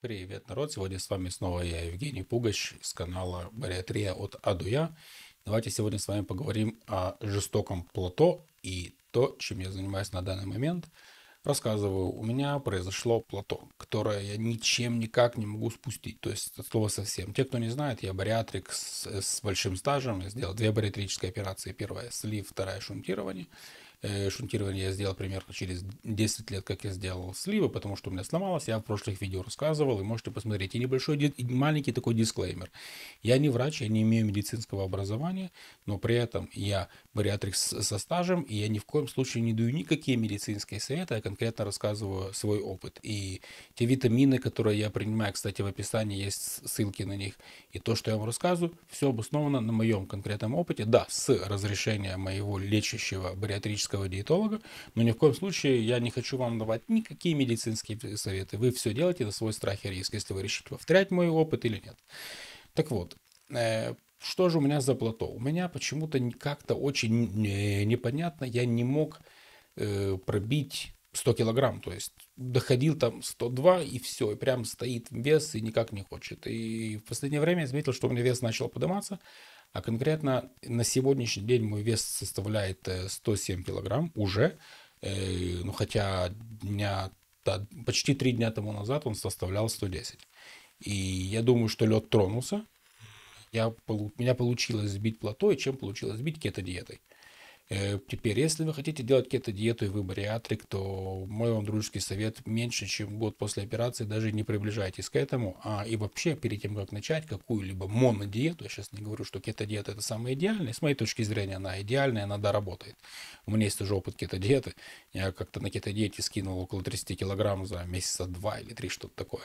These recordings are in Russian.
Привет, народ! Сегодня с вами снова я, Евгений Пугач, с канала «Бариатрия от Адуя». Давайте сегодня с вами поговорим о жестоком плато и то, чем я занимаюсь на данный момент. Рассказываю, у меня произошло плато, которое я ничем никак не могу спустить, то есть от слова совсем. Те, кто не знает, я бариатрик с, с большим стажем, я сделал две бариатрические операции, первая слив, вторая шунтирование – Э, шунтирование я сделал примерно через 10 лет, как я сделал сливы, потому что у меня сломалось, я в прошлых видео рассказывал, и можете посмотреть. И небольшой, и маленький такой дисклеймер. Я не врач, я не имею медицинского образования, но при этом я бариатрик со стажем, и я ни в коем случае не даю никакие медицинские советы, я а конкретно рассказываю свой опыт. И те витамины, которые я принимаю, кстати, в описании есть ссылки на них, и то, что я вам рассказываю, все обосновано на моем конкретном опыте, да, с разрешения моего лечащего бариатрического клинического диетолога, но ни в коем случае я не хочу вам давать никакие медицинские советы. Вы все делаете на свой страх и риск, если вы решите повторять мой опыт или нет. Так вот, э, что же у меня за плато? У меня почему-то как-то очень непонятно, я не мог э, пробить 100 килограмм, то есть доходил там 102 и все, и прям стоит вес и никак не хочет. И в последнее время я заметил, что у меня вес начал подниматься, а конкретно на сегодняшний день мой вес составляет 107 э, килограмм уже. Э, ну, хотя дня, да, почти три дня тому назад он составлял 110. И я думаю, что лед тронулся. Я, меня получилось сбить плато, и чем получилось сбить кето-диетой. Э, теперь, если вы хотите делать кето-диету и вы бариатрик, то мой вам дружеский совет, меньше чем год после операции даже не приближайтесь к этому. А и вообще, перед тем, как начать какую-либо монодиету, я сейчас не говорю, что кето-диета это самая идеальная, с моей точки зрения она идеальная, она доработает. У меня есть уже опыт кето-диеты, я как-то на кето-диете скинул около 30 килограмм за месяца два или три, что-то такое.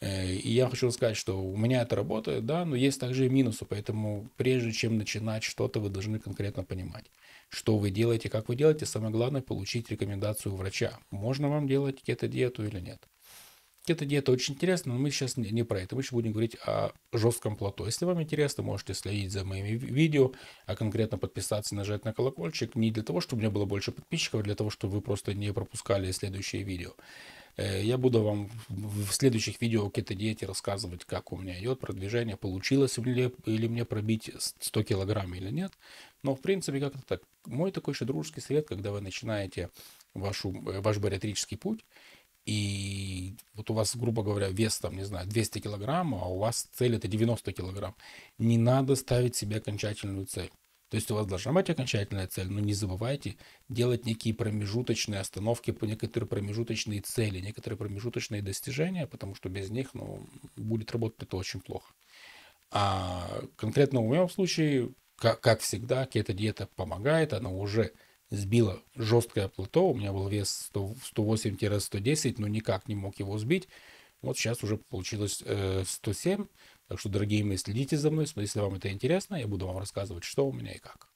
Э, и я хочу сказать, что у меня это работает, да, но есть также и минусы, поэтому прежде чем начинать что-то, вы должны конкретно понимать, что вы делаете, как вы делаете, самое главное получить рекомендацию у врача, можно вам делать кето-диету или нет. Кето-диета очень интересна, но мы сейчас не, не про это, мы сейчас будем говорить о жестком плато. Если вам интересно, можете следить за моими видео, а конкретно подписаться и нажать на колокольчик, не для того, чтобы у меня было больше подписчиков, а для того, чтобы вы просто не пропускали следующие видео. Э, я буду вам в следующих видео к этой диете рассказывать, как у меня идет продвижение, получилось ли, или мне пробить 100 килограмм или нет. Но в принципе как-то так. Мой такой еще дружеский совет, когда вы начинаете вашу, э, ваш бариатрический путь, и вот у вас, грубо говоря, вес там, не знаю, 200 килограмм, а у вас цель это 90 килограмм. Не надо ставить себе окончательную цель. То есть у вас должна быть окончательная цель, но не забывайте делать некие промежуточные остановки по некоторые промежуточные цели, некоторые промежуточные достижения, потому что без них ну, будет работать это очень плохо. А конкретно в случае, как, как всегда, кето-диета помогает, она уже сбила жесткое плато, у меня был вес 108-110, но никак не мог его сбить. Вот сейчас уже получилось 107, э, так что, дорогие мои, следите за мной, если вам это интересно, я буду вам рассказывать, что у меня и как.